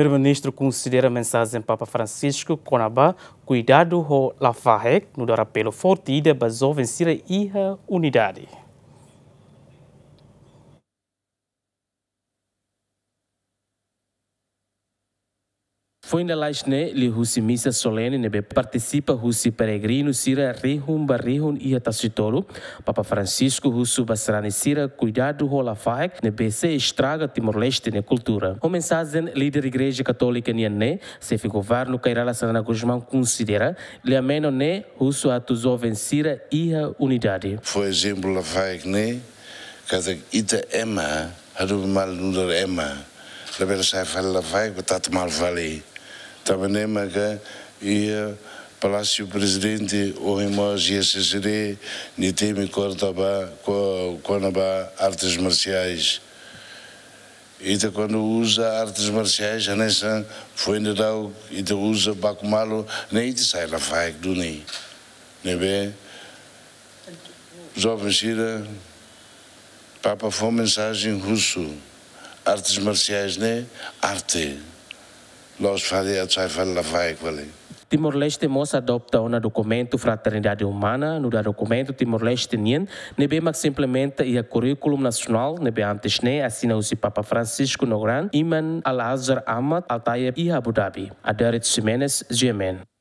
Primeiro-Ministro considera a mensagem Papa Francisco Conaba cuidado ho la no dar apelo forte e de basou vencer a unidade. Foi na Lajne, li husi missa solene nebe participa husi peregrino sira rihun barrihum ia tasitoro. Papa Francisco husu basrani sira cuidado rola faek nebe se estraga Timor-Leste ne cultura. O mensagem líder igreja católica nianne, se fi governo cairala Sanana Guzmán considera li ameno ne husu atus oven sira ia unidade. Foi exemplo la faek ne, kazak ita ema, hadu mal nudar ema. Rebelo sai fala faek, batat mal valei maga e Palácio Presidente, Orrimós e SSD, Nitemi, Cortobá, Conabá, Artes Marciais. Ita quando usa artes marciais, a nessa foi ainda e ita usa bacumalo, nem ita sai lá faz do nem. Nem bem. Jovem Sira, Papa foi mensagem russo. Artes marciais, né? Arte. nós sai fazer falar vai com ele. Timor-Leste mos adopta un documento Fraternidade Humana, da documento Timor-Leste nien, nebe mak simplemente ia curriculum nacional, be antes ne assina usi Papa Francisco Gran, Iman Al-Azhar Ahmad Al-Tayeb i Abu Dhabi. Adarit Simenes, Jemen.